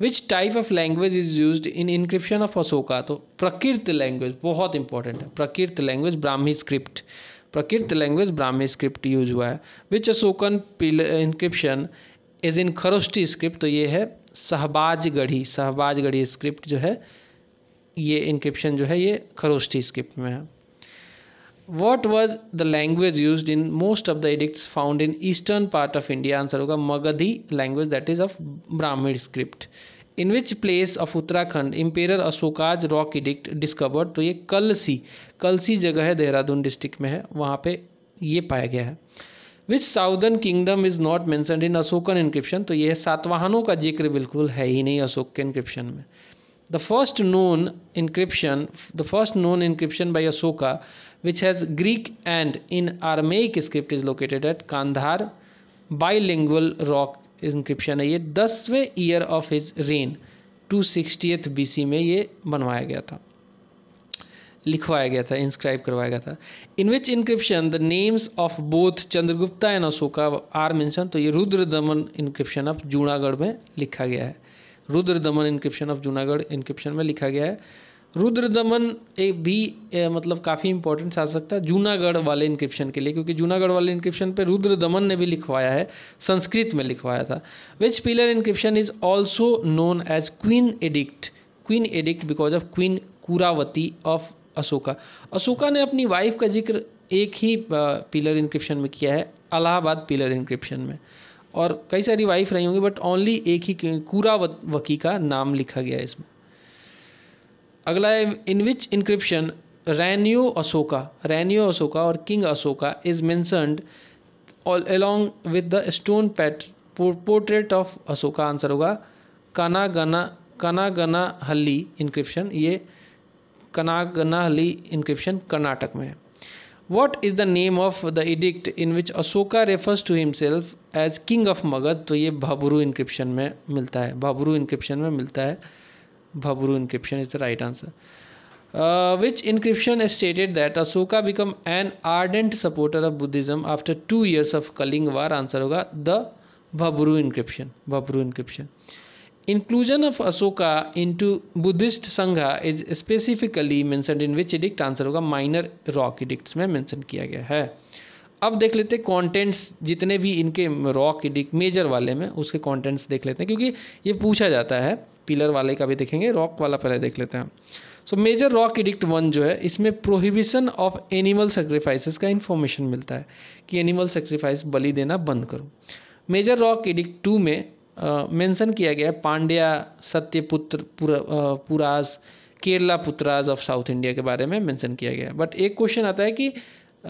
which type of language is use in inscription of Ashoka तो Prakrit language बहुत important है Prakrit language Brahmi script Prakrit language Brahmi script use हुआ है which Ashokan inscription is in Kharosthi script तो ये है सहबाजगढ़ी सहबाजगढ़ी स्क्रिप्ट जो है ये इंक्रिप्शन जो है ये खरोष्टी स्क्रिप्ट में है what was the language use in most of the edict found in eastern part of India answer होगा Magadhi language that is of Brahman script in which place of Uttarakhand empire Ashoka's rock edict discovered तो ये कलसी कलसी जगह है Dehradun district में है वहाँ पे ये पाया गया है which southern kingdom is not mentioned in Ashokan inscription तो ये सातवाहनों का जिक्र बिल्कुल है ही नहीं अशोक के इंक्रिप्शन में the first known inscription the first known inscription by Ashoka which has Greek and in Aramaic script is located at Kandahar bilingual rock inscription है ये दसवें year of his reign two sixtieth B में ये बनवाया गया था लिखवाया गया था इंस्क्राइब करवाया गया था in which inscription the names of both Chandragupta and Ashoka are mention तो ये रुद्र दमन इंक्रिप्शन ऑफ जूनागढ़ में लिखा गया है रुद्र दमन इंक्रिप्शन ऑफ जूनागढ़ इंक्रिप्शन में लिखा गया है रुद्र दमन एक भी ए, मतलब काफ़ी इंपॉर्टेंट आ सकता है जूनागढ़ वाले इंक्रिप्शन के लिए क्योंकि जूनागढ़ वाले इंक्रिप्शन पे रुद्र दमन ने भी लिखवाया है संस्कृत में लिखवाया था which pillar inscription is also known as queen edict queen edict because of queen Kuravati of Ashoka Ashoka ने अपनी वाइफ का जिक्र एक ही पिलर इंक्रिप्शन में किया है अलाहाबाद पिलर इंक्रिप्शन में और कई सारी वाइफ रही होंगी बट ओनली एक ही कुरावकी का नाम लिखा गया है इसमें अगला है in which inscription Ranyo Ashoka Ranyo Ashoka और king Ashoka is mentioned along with the stone पैट पोर्ट्रेट ऑफ अशोका आंसर होगा कनागना कनागना हल्ली इनक्रिप्शन ये कनागना हल्ली इनक्रिप्शन कर्नाटक में है what is the name of the edict in which Ashoka refers to himself as king of Magadha तो ये भाबरू इंक्रिप्शन में मिलता है भाबरू इंक्रिप्शन में मिलता है Bhabru inscription is the right answer which inscription is stated that Ashoka become an ardent supporter of Buddhism after two years of Kalinga war answer होगा the Bhabru inscription Bhabru inscription inclusion of Ashoka into Buddhist Sangha is specifically mention in which edict answer होगा minor rock edict में mention किया गया है अब देख लेते हैं कॉन्टेंट्स जितने भी इनके रॉक एडिक्ट मेजर वाले में उसके कॉन्टेंट्स देख लेते हैं क्योंकि ये पूछा जाता है पिलर वाले का भी देखेंगे रॉक वाला पहले देख लेते हैं so major rock edict one जो है इसमें प्रोहिबिशन ऑफ एनिमल सेक्रीफाइसेस का इन्फॉर्मेशन मिलता है कि एनिमल सेक्रीफाइस बलि देना बंद करो मेजर रॉक एडिक्ट टू में मेंशन किया गया है पांड्या सत्यपुत्र पुराज पुरास Keralaputras of South India के बारे में मेंशन किया गया है बट एक क्वेश्चन आता है कि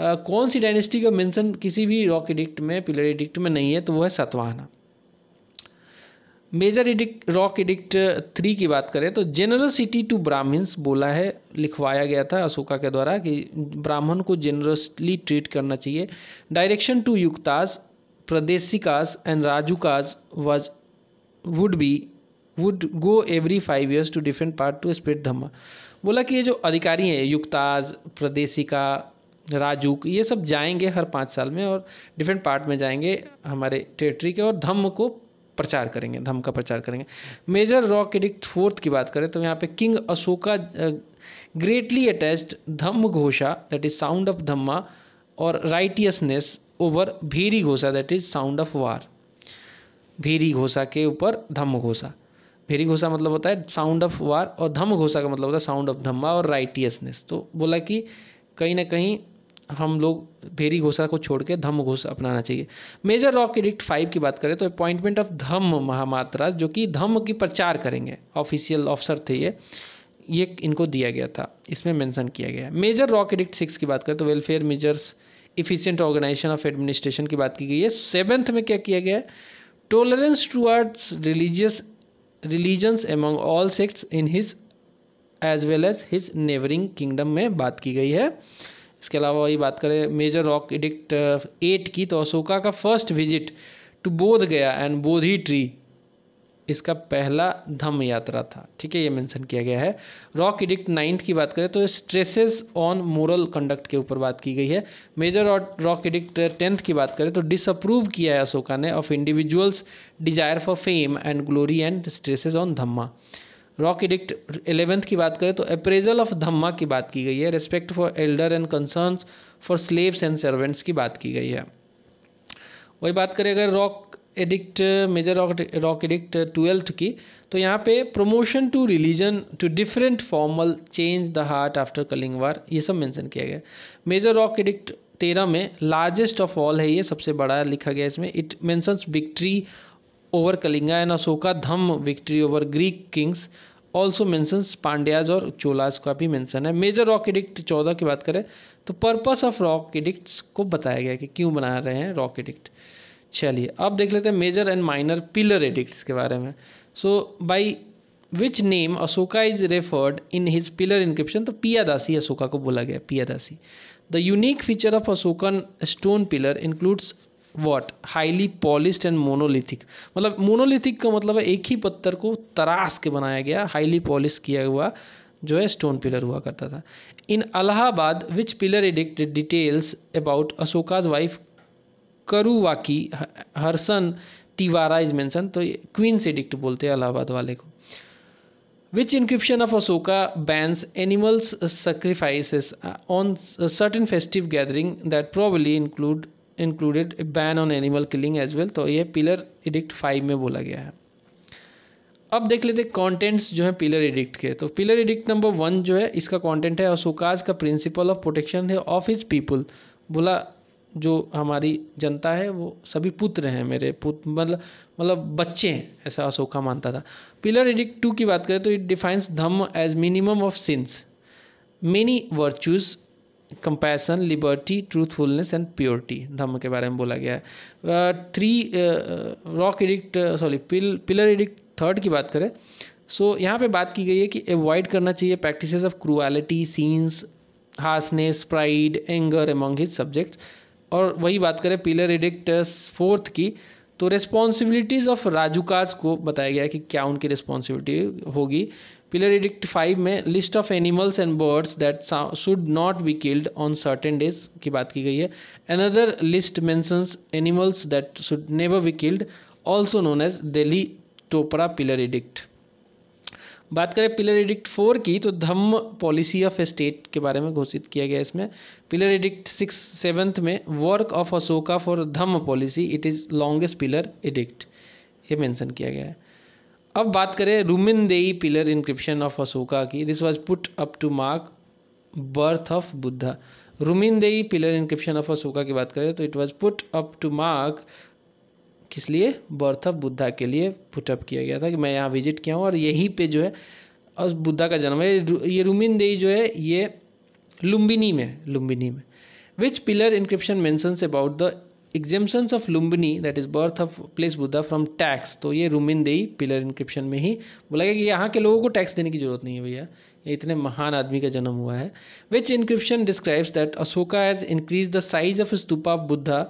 Uh, कौन सी डायनेस्टी का मेंशन किसी भी रॉक एडिक्ट में पिलर एडिक्ट में नहीं है तो वो है Satavahana major edict rock edict three की बात करें तो जेनरसिटी टू ब्राह्मण्स बोला है लिखवाया गया था अशोका के द्वारा कि ब्राह्मण को जेनरसली ट्रीट करना चाहिए direction to Yuktas Pradeshikas and Rajukas was would be would go every five years to different part to spread Dhamma बोला कि ये जो अधिकारी हैं युक्ताज प्रदेशिका राजूक ये सब जाएंगे हर पाँच साल में और डिफरेंट पार्ट में जाएंगे हमारे टेरिटरी के और धम्म को प्रचार करेंगे धर्म का प्रचार करेंगे मेजर रॉक एडिक्ट फोर्थ की बात करें तो यहाँ पे king Ashoka greatly attached Dhamma Ghosha that is sound of Dhamma और righteousness over Bheri Ghosha that is sound of war Bheri Ghosha के ऊपर धम्म घोषा भेरी घोषा मतलब होता है साउंड ऑफ वार और धम्म घोषा का मतलब होता है साउंड ऑफ धम्मा और राइटियसनेस तो बोला कि कहीं ना कहीं हम लोग भेरी घोषा को छोड़ के धम्म घोष अपनाना चाहिए मेजर रॉक एडिक्ट फाइव की बात करें तो अपॉइंटमेंट ऑफ धम्म महामात्रा जो कि धम्म की प्रचार करेंगे ऑफिशियल ऑफिसर थे ये ये इनको दिया गया था इसमें मेंशन किया गया है मेजर रॉक एडिक्ट सिक्स की बात करें तो welfare measures efficient organisation of administration की बात की गई है सेवन्थ में क्या किया गया है tolerance towards religious religions among all sects in his as well as his neighbouring kingdom में बात की गई है इसके अलावा वही बात करें मेजर रॉक एडिक्ट एट की तो अशोका का फर्स्ट विजिट टू बोध गया एंड बोधी ट्री इसका पहला धम्म यात्रा था ठीक है ये मेंशन किया गया है रॉक एडिक्ट नाइन्थ की बात करें तो स्ट्रेसेस ऑन मोरल कंडक्ट के ऊपर बात की गई है मेजर और रॉक एडिक्ट टेंथ की बात करें तो डिसअप्रूव किया है अशोका ने of individuals desire for fame and glory and stresses on Dhamma rock edict eleventh की बात करें तो अप्रेजल ऑफ धम्मा की बात की गई है respect for elder and concern for slaves and servants की बात की गई है वही बात करें अगर rock edict major rock edict twelfth की तो यहाँ पे promotion to religion to different formal change the heart after Kalinga war ये सब मेंशन किया गया मेजर रॉक एडिक्ट तेरह में लार्जेस्ट ऑफ ऑल है ये सबसे बड़ा लिखा गया इसमें it mentions victory over Kalinga and Ashoka Dhamma victory over Greek kings also mentions Pandyas और चोलाज का भी मैंसन है मेजर रॉक एडिक्ट चौदह की बात करें तो पर्पस ऑफ रॉक एडिक्ट को बताया गया कि क्यों बना रहे हैं रॉक एडिक्ट चलिए अब देख लेते हैं major and minor pillar edict के बारे में so by which name Ashoka is referred in his pillar inscription तो पियादासी अशोका को बोला गया Piyadasi the unique feature of Ashokan stone pillar includes what highly polished and monolithic मतलब मोनोलिथिक का मतलब है एक ही पत्थर को तराश के बनाया गया हाईली पॉलिश किया हुआ जो है स्टोन पिलर हुआ करता था in Allahabad which pillar edict details about Ashoka's wife की हरसन तिवारा इज मैंसन तो क्वींस एडिक्ट बोलते हैं अलाहाबाद वाले को which inscription of Ashoka bans animals sacrifices on certain festive gathering that probably include included ban on animal killing as well तो ये pillar edict five में बोला गया है अब देख लेते कंटेंट्स जो है पिलर एडिक्ट के तो पिलर एडिक्ट नंबर वन जो है इसका कंटेंट है और सुकाज का प्रिंसिपल ऑफ प्रोटेक्शन है ऑफ हिज पीपल बोला जो हमारी जनता है वो सभी पुत्र हैं मेरे पुत्र मतलब मतलब बच्चे हैं ऐसा अशोका मानता था पिलर एडिक्ट टू की बात करें तो it defines Dhamma as minimum of sins many virtues compassion liberty truthfulness and purity धर्म के बारे में बोला गया है three rock edict sorry pil pillar edict third की बात करें सो so, यहाँ पे बात की गई है कि अवॉइड करना चाहिए practices of cruelty sins harshness pride anger among his subjects और वही बात करें पिलर एडिक्ट फोर्थ की तो रिस्पॉन्सिबिलिटीज़ ऑफ राजूकाज को बताया गया कि क्या उनकी रिस्पॉन्सिबिलिटी होगी पिलर एडिक्ट फाइव में list of animals and birds that should not be killed on certain days की बात की गई है another list mentions animals that should never be killed also known as Delhi Topra pillar edict बात करें pillar addict four की तो धम्म पॉलिसी ऑफ स्टेट के बारे में घोषित किया गया इसमें पिलर एडिक्ट सिक्स सेवन्थ में work of Ashoka for Dhamma policy it is longest pillar edict ये मेंशन किया गया है अब बात करें Rummindei pillar inscription of Ashoka की this was put up to mark birth of Buddha Dei pillar inscription of Ashoka की बात करें तो it was put up to mark किस लिए बर्थ ऑफ बुद्धा के लिए पुटअप किया गया था कि मैं यहाँ विजिट किया हूँ और यहीं पे जो है और बुद्धा का जन्म है ये रुमिन देई जो है ये लुम्बिनी में लुम्बिनी में which pillar inscription mentions about the exemptions of Lumbini that is birth of place Buddha from tax तो ये रुमिन देई पिलर इंक्रिप्शन में ही बोला गया कि यहाँ के लोगों को टैक्स देने की जरूरत नहीं है भैया ये इतने महान आदमी का जन्म हुआ है which inscription describes that Ashoka has increase the size of stupa Buddha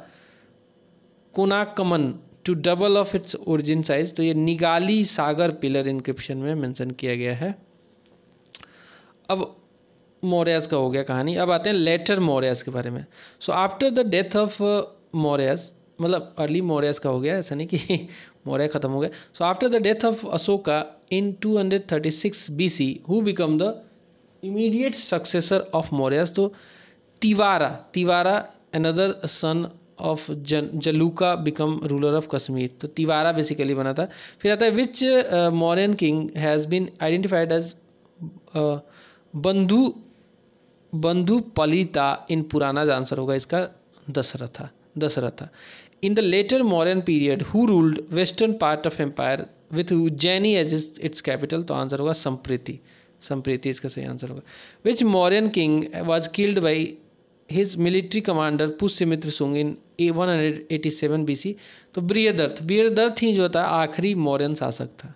Konakamana to double of its origin size तो ये निगाली सागर पिलर इंक्रिप्शन में मेंशन किया गया है अब मौर्यास का हो गया कहानी अब आते हैं लेटर मौर्यास के बारे में so after the death of Mauryas मतलब अर्ली मौर्यास का हो गया ऐसा नहीं कि मौर्य खत्म हो गया so after the death of Ashoka in 236 C who become the immediate successor of Mauryas तो Tivara Tivara another son of जन Jalauka become ruler of Kashmir तो तिवारा बेसिकली बना था फिर आता है which Mauryan king has been identified as Bandhu Bandhupalita in Purana answer होगा इसका Dasharatha Dasharatha in the later Mauryan period who ruled western part of empire with Ujjaini as its capital तो आंसर होगा संप्रीति संप्रीति इसका सही आंसर होगा which Mauryan king was killed by his military commander Pushyamitra Shunga in a one hundred eighty seven B C तो ब्रियदर्थ ब्रियदर्थ ही जो था आखिरी मौर्यन शासक था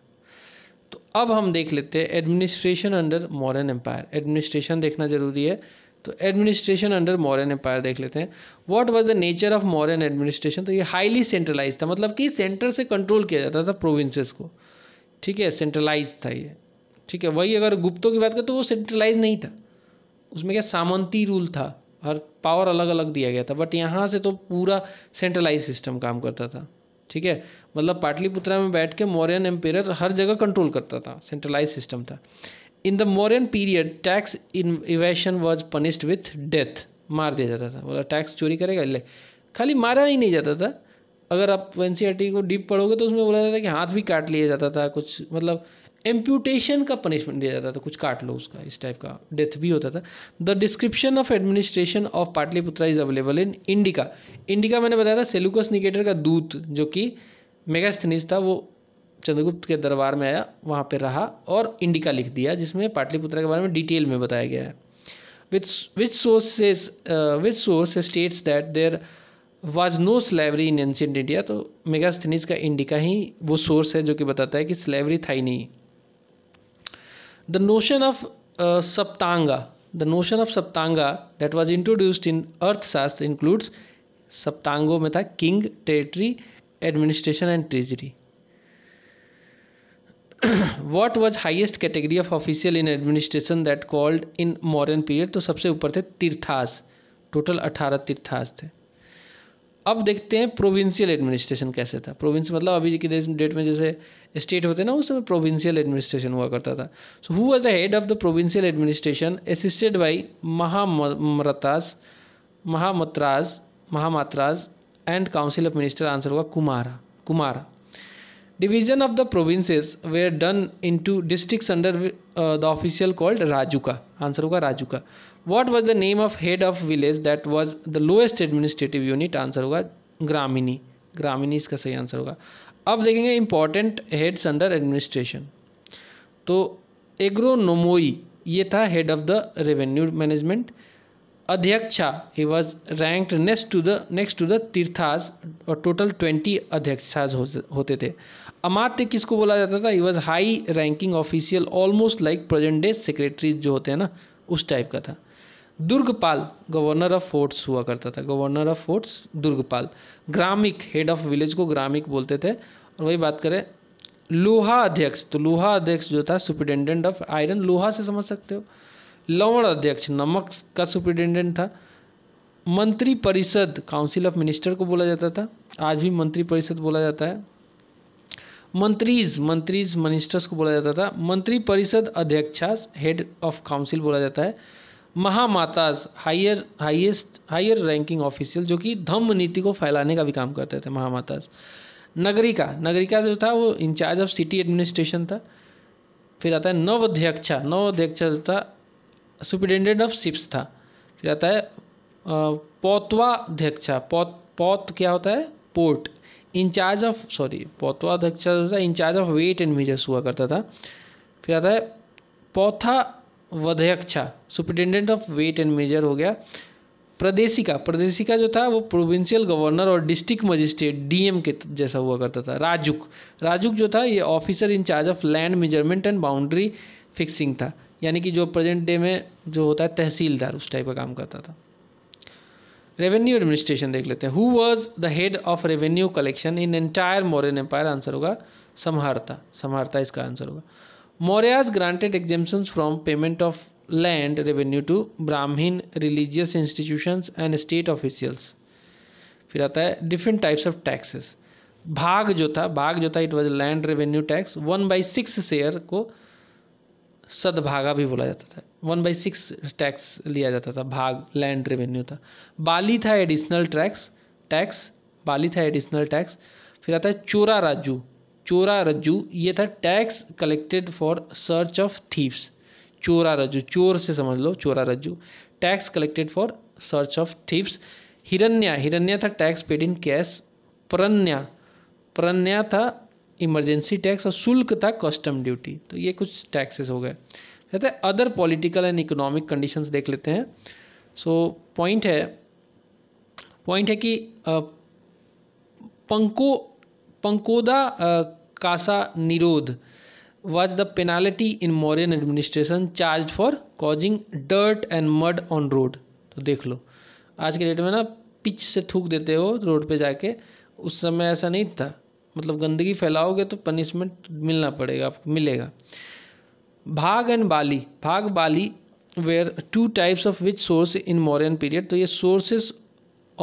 तो अब हम देख लेते हैं administration under Mauryan empire administration देखना ज़रूरी है तो एडमिनिस्ट्रेशन अंडर मॉरन एम्पायर देख लेते हैं what was the nature of Mauryan administration तो ये हाईली सेंट्रलाइज था मतलब कि सेंटर से कंट्रोल किया जाता था प्रोविंसेस को ठीक है सेंट्रलाइज था ये ठीक है वही अगर गुप्तों की बात करें तो वो सेंट्रलाइज नहीं था उसमें क्या सामंती रूल था हर पावर अलग अलग दिया गया था बट यहाँ से तो पूरा सेंट्रलाइज सिस्टम काम करता था ठीक है मतलब पाटलिपुत्रा में बैठ के मौर्यन एम्पेयर हर जगह कंट्रोल करता था सेंट्रलाइज सिस्टम था in the Mauryan period tax in evasion was punished with death मार दिया जाता था बोला टैक्स चोरी करेगा ले खाली मारा ही नहीं जाता था अगर आप एन e को डीप पढ़ोगे तो उसमें बोला जाता था कि हाथ भी काट लिया जाता था कुछ मतलब एम्प्यूटेशन का पनिशमेंट दिया जाता था कुछ काट लो उसका इस टाइप का डेथ भी होता था the description of administration of Pataliputra is available in Indica Indica मैंने बताया था सेलुकस निकेटर का दूत जो कि मेगास्थनीज था वो चंद्रगुप्त के दरबार में आया वहाँ पर रहा और इंडिका लिख दिया जिसमें पाटलिपुत्रा के बारे में डिटेल में बताया गया है with which source says source states that there was no slavery in ancient India तो मेगास्थनीज का इंडिका ही वो सोर्स है जो कि बताता है कि स्लेवरी था ही नहीं the notion of Saptanga the notion of Saptanga that was introduced in Arthashastra includes सप्तांगों में था king territory administration and treasury what was highest category of official in administration that called in modern period तो सबसे ऊपर थे तीर्थास टोटल अठारह तीर्थास थे अब देखते हैं प्रोविंशियल एडमिनिस्ट्रेशन कैसे था प्रोविंस मतलब अभी की डेट में जैसे स्टेट होते ना उस समय प्रोविंशियल एडमिनिस्ट्रेशन हुआ करता था so who was the head of the provincial administration assisted by Mahamatras Mahamatras Mahamatras and council of minister answer हुआ Kumara Kumara division of the provinces are done into district under the official called Rajuka answer होगा Rajuka what was the name of head of village that was the lowest administrative unit answer होगा ग्रामीणी ग्रामीणी इसका सही answer होगा अब देखेंगे important heads under administration तो agronomoi ये था head of the revenue management Adhyaksha he was ranked next to the next to the Tirthas और टोटल ट्वेंटी अध्यक्षाज होते थे अमात्य किसको बोला जाता था he was high ranking official almost like present day secretaries जो होते हैं ना उस टाइप का था दुर्गपाल गवर्नर ऑफ फोर्ट्स हुआ करता था governor of forts Durgapal Gramik head of village को ग्रामिक बोलते थे और वही बात करें लोहा अध्यक्ष तो लोहा अध्यक्ष जो था सुप्रिटेंडेंट ऑफ आयरन लोहा से समझ सकते हो लवण अध्यक्ष नमक का सुप्रिटेंडेंट था मंत्री परिषद काउंसिल ऑफ मिनिस्टर को बोला जाता था आज भी मंत्री परिषद बोला जाता है मंत्रीज मंत्रीज मिनिस्टर्स को बोला जाता था मंत्री परिषद अध्यक्षा हेड ऑफ काउंसिल बोला जाता है Mahamatras higher highest higher ranking official जो कि धम्म नीति को फैलाने का भी काम करते थे महामाताज नगरिका नगरिका जो था वो इंचार्ज ऑफ सिटी एडमिनिस्ट्रेशन था फिर आता है नव अध्यक्ष नव अध्यक्ष जो था सुप्रिटेंडेंट ऑफ शिप्स था फिर आता है पौतवा अध्यक्षा पौत पौत क्या होता है port incharge of sorry Pautavadhyaksha incharge of weight and measures हुआ करता था फिर आता है Pautavadhyaksha superintendent of weight and measure हो गया प्रदेशिका प्रदेशिका जो था वो प्रोविंशियल गवर्नर और डिस्ट्रिक्ट मजिस्ट्रेट डीएम के जैसा हुआ करता था राजुक राजुक जो था ये officer incharge of land measurement and boundary fixing था यानी कि जो प्रेजेंट डे में जो होता है तहसीलदार उस टाइप का काम करता था रेवेन्यू एडमिनिस्ट्रेशन देख लेते हैं who was the head of revenue collection in entire Mauryan empire answer होगा समहारता समहारता इसका आंसर होगा Mauryas granted exemption from payment of land revenue to Brahmins religious institutions and state officials फिर आता है डिफरेंट टाइप्स ऑफ टैक्सेस भाग जो था भाग जो था it was land revenue tax one by six share को सदभागा भी बोला जाता था वन बाई सिक्स टैक्स लिया जाता था भाग लैंड रेवेन्यू था बाली था एडिशनल टैक्स टैक्स बाली था एडिशनल टैक्स फिर आता है चोरा राजू चोरा रज्जू ये था tax collected for search of thieves चोरा रज्जू चोर से समझ लो चोरा रज्जू tax collected for search of thieves हिरण्या हिरण्या था टैक्स पेड इन कैश प्रन्या प्रन्या था इमरजेंसी टैक्स और शुल्क था कस्टम ड्यूटी तो ये कुछ टैक्सेस हो गए कहते हैं other political and economic conditions देख लेते हैं सो so, पॉइंट है पॉइंट है कि पंको पंकोदा कासा निरोध was the penalty in Mauryan administration charge for causing dirt and mud on road तो देख लो आज के डेट में ना पिच से थूक देते हो रोड पे जाके उस समय ऐसा नहीं था मतलब गंदगी फैलाओगे तो पनिशमेंट मिलना पड़ेगा आपको मिलेगा भाग एंड बाली भाग बाली were two types of which source in Mauryan period तो ये सोर्सेस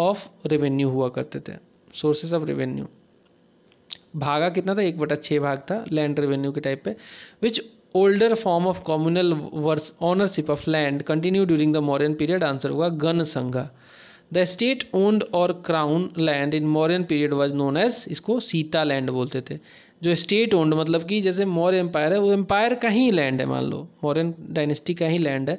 ऑफ रेवेन्यू हुआ करते थे सोर्सेस ऑफ रेवेन्यू भागा कितना था एक बटा छः भाग था लैंड रेवेन्यू के टाइप पे which older form of communal वर्स ownership of land continue during the Mauryan period answer हुआ गन संघा द स्टेट ओन्ड और crown land in Mauryan period was known as इसको सीता लैंड बोलते थे जो स्टेट ओन्ड मतलब कि जैसे मौर्य एम्पायर है वो एम्पायर का ही लैंड है मान लो मौर्यन डायनेस्टी का ही लैंड है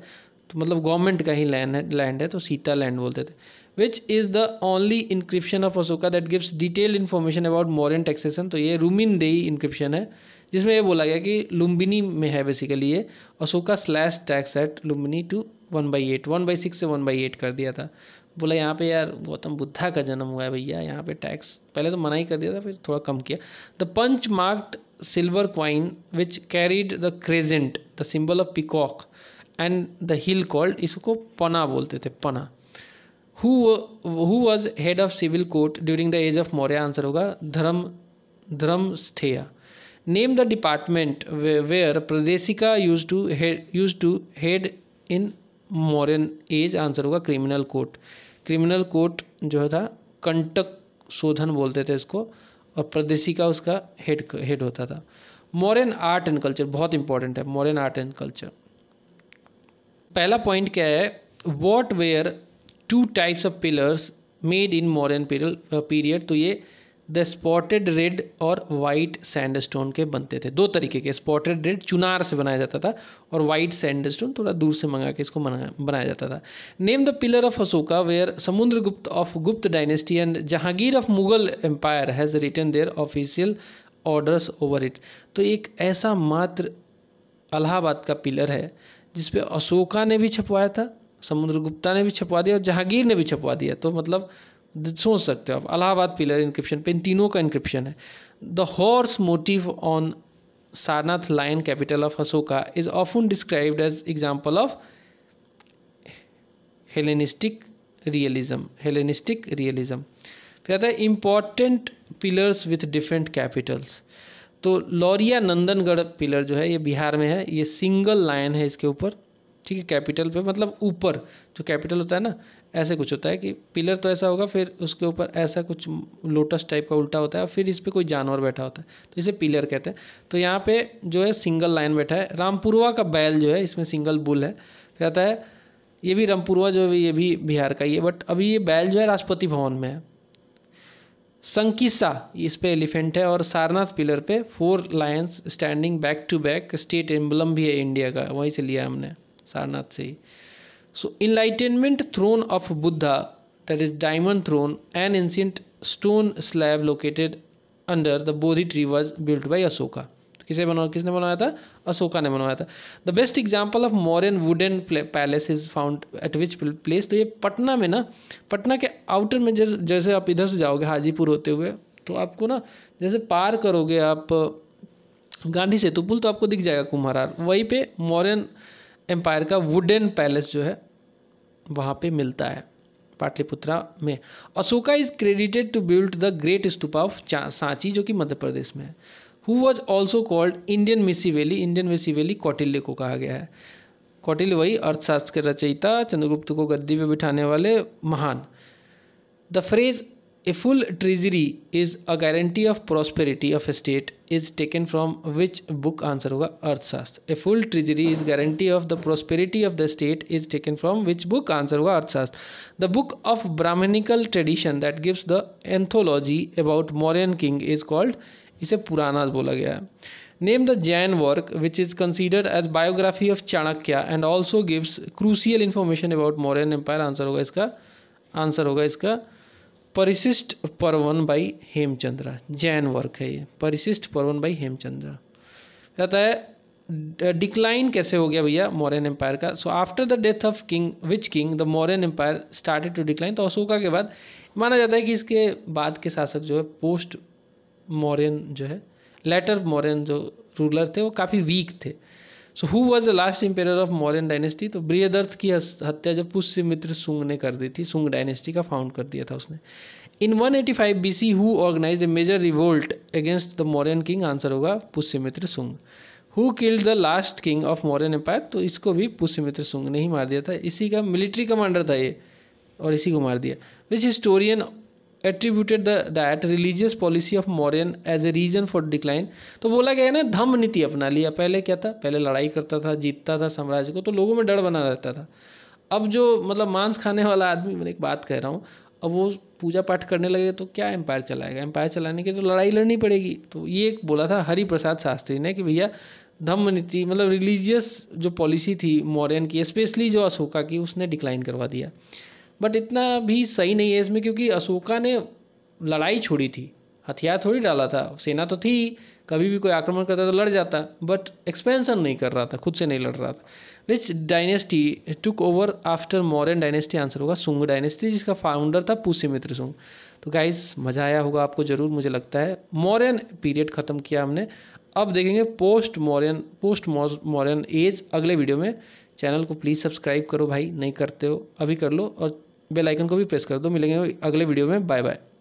तो मतलब गवर्नमेंट का ही लैंड है लैंड है तो सीता लैंड बोलते थे which is the only inscription of Ashoka that gives detail information about Mauryan taxation तो ये रूमिन देई इंक्रिप्शन है जिसमें यह बोला गया कि लुम्बिनी में है बेसिकली ये Ashoka slash tax at Lumbini to one by eight one by six से वन बाई एट कर दिया था बोला यहाँ पे यार गौतम बुद्धा का जन्म हुआ है भैया यहाँ पे टैक्स पहले तो मना ही कर दिया था फिर थोड़ा कम किया the punch marked silver coin which carried the crescent the symbol of peacock and the hill called इसको पना बोलते थे पना who was head of civil court during the age of Maurya answer होगा धर्म धर्म स्थेया नेम द डिपार्टमेंट वेयर प्रदेशिका used to head used to head in Mauryan age answer होगा क्रिमिनल कोर्ट क्रिमिनल कोर्ट जो था कंटक शोधन बोलते थे इसको और प्रदेशी का उसका हेड हेड होता था मॉरन आर्ट एंड कल्चर बहुत इंपॉर्टेंट है मॉरन आर्ट एंड कल्चर पहला पॉइंट क्या है what were two types of pillars made in Mauryan period तो ये द स्पॉटेड रेड और वाइट सैंडस्टोन के बनते थे दो तरीके के स्पॉटेड रेड चुनार से बनाया जाता था और वाइट सैंडस्टोन थोड़ा दूर से मंगा के इसको बनाया जाता था name the pillar of Ashoka where Gupta of Gupta dynasty and Jahangir of Mughal empire has written their official orders over it तो एक ऐसा मात्र अलाहाबाद का पिलर है जिसपे अशोका ने भी छपवाया था गुप्ता ने भी छपवा दिया और जहांगीर ने भी छपवा दिया तो मतलब सोच सकते हो आप अलाहाबाद पिलर इंक्रिप्शन पे इन तीनों का इंक्रिप्शन है the horse motif on Sarnath lion capital of Ashoka is often described as example of Hellenistic realism Hellenistic realism फिर आता है important pillars with different capitals तो लौरिया नंदनगढ़ पिलर जो है ये बिहार में है ये सिंगल लाइन है इसके ऊपर ठीक है कैपिटल पे मतलब ऊपर जो कैपिटल होता है ना ऐसे कुछ होता है कि पिलर तो ऐसा होगा फिर उसके ऊपर ऐसा कुछ लोटस टाइप का उल्टा होता है फिर इस पर कोई जानवर बैठा होता है तो इसे पिलर कहते हैं तो यहाँ पे जो है सिंगल लाइन बैठा है रामपुरवा का बैल जो है इसमें सिंगल बुल है कहता है ये भी रामपुरवा जो है ये भी बिहार का ही है बट अभी ये बैल जो है राष्ट्रपति भवन में है संकिसा इस पर एलिफेंट है और सारनाथ पिलर पे four lions standing back to back state emblem भी है इंडिया का वहीं से लिया हमने सारनाथ से ही so enlightenment throne of Buddha that is diamond throne an ancient stone slab located under the Bodhi tree was built by Ashoka किसे बना किसने बनवाया था अशोका ने बनवाया था the best example of Mauryan wooden palace is found at which place तो ये पटना में ना पटना के आउटर में जैसे जैसे आप इधर से जाओगे हाजीपुर होते हुए तो आपको ना जैसे पार करोगे आप गांधी सेतु पुल तो आपको दिख जाएगा कुम्हार वहीं पे मॉरन एम्पायर का वुडन पैलेस जो है वहाँ पे मिलता है पाटलिपुत्रा में Ashoka is credited to build the great stupa of Sanchi जो कि मध्य प्रदेश में है who was also called Indian Machiavelli Indian Machiavelli Kautilya को कहा गया है कौटिल्य वही अर्थशास्त्र के रचयिता चंद्रगुप्त को गद्दी पर बिठाने वाले महान the phrase a full treasury is a guarantee of prosperity of state is taken from which book answer होगा Arthashastra a full treasury is guarantee of the prosperity of the state is taken from which book answer होगा Arthashastra the book of Brahmanical tradition that gives the anthology about Mauryan king is called इसे पुराना बोला गया है name the Jain work which is considered as biography of Chanakya and also gives crucial information about Mauryan empire answer होगा इसका answer होगा इसका Parishishta Parvan by Hemchandra Jain work है ये परिशिष्ट परवन बाई हेमचंद्रा कहता है डिक्लाइन कैसे हो गया भैया मौर्यन एम्पायर का so after the death of king which king the Mauryan empire started to decline तो अशोका के बाद माना जाता है कि इसके बाद के शासक जो है पोस्ट मौर्यन जो है लेटर मौर्यन जो रूलर थे वो काफ़ी वीक थे so who was the last emperor of Mauryan dynasty तो ब्रियदर्थ की हत्या जब पुष्यमित्र सुंग ने कर दी थी सुंग डायनेस्टी का फाउंड कर दिया था उसने in 185 eighty five B C who organize the major revolt against the Mauryan king answer होगा Pushyamitra Sunga who killed the last king of Mauryan empire तो इसको भी पुष्यमित्र सुंग ने ही मार दिया था इसी का मिलिट्री कमांडर था ये और इसी को मार दिया which historian attributed that religious policy of Mauryan as a reason for decline तो बोला गया ना धम्म नीति अपना लिया पहले क्या था पहले लड़ाई करता था जीतता था साम्राज्य को तो लोगों में डर बना रहता था अब जो मतलब मांस खाने वाला आदमी मैंने एक बात कह रहा हूँ अब वो पूजा पाठ करने लगे तो क्या एम्पायर चलाएगा एम्पायर चलाने के तो लड़ाई लड़नी पड़ेगी तो ये एक बोला था हरि प्रसाद शास्त्री ने कि भैया धम्म नीति मतलब रिलीजियस जो पॉलिसी थी मॉरियन की स्पेशली जो अशोका की उसने डिक्लाइन करवा दिया बट इतना भी सही नहीं है इसमें क्योंकि अशोका ने लड़ाई छोड़ी थी हथियार थोड़ी डाला था सेना तो थी कभी भी कोई आक्रमण करता तो लड़ जाता बट एक्सपेंशन नहीं कर रहा था खुद से नहीं लड़ रहा था which dynasty took over after Mauryan dynasty answer होगा सुंग डायनेस्टी जिसका फाउंडर था पुष्यमित्र सुंग तो गाइस मज़ा आया होगा आपको ज़रूर मुझे लगता है मॉरन पीरियड ख़त्म किया हमने अब देखेंगे post Mauryan post Mauryan age अगले वीडियो में चैनल को प्लीज़ सब्सक्राइब करो भाई नहीं करते हो अभी कर लो और बेल आइकन को भी प्रेस कर दो मिलेंगे अगले वीडियो में बाय बाय